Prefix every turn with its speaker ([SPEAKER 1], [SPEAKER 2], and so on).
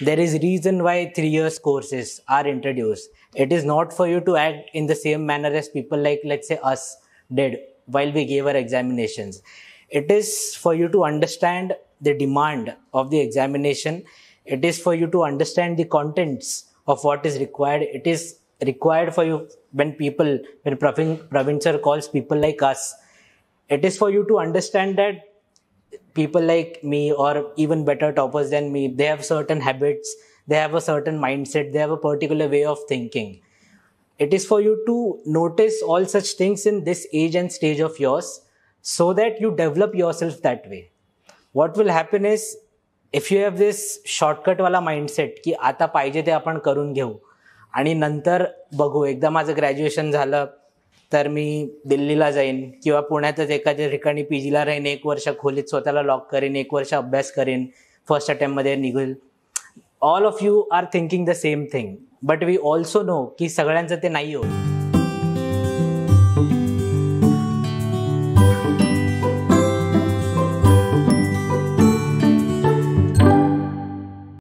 [SPEAKER 1] there is reason why three years courses are introduced it is not for you to act in the same manner as people like let's say us did while we gave our examinations it is for you to understand the demand of the examination it is for you to understand the contents of what is required it is required for you when people when Pravin, calls people like us it is for you to understand that people like me or even better toppers than me they have certain habits they have a certain mindset they have a particular way of thinking it is for you to notice all such things in this age and stage of yours so that you develop yourself that way what will happen is if you have this shortcut wala mindset ki आता पाहिजे ते apan karun घेऊ आणि नंतर बघू एकदा माझं graduation झालं तर मी दिल्लीला जाईन किंवा पुण्यातच एखाद्या ठिकाणी पी जीला राहीन एक वर्ष खोलीत स्वतःला लॉक करेन एक वर्ष अभ्यास करेन फर्स्ट अटेम्प्टमध्ये निघेल all of you are thinking the same thing but we also know की सगळ्यांचं ते नाही हो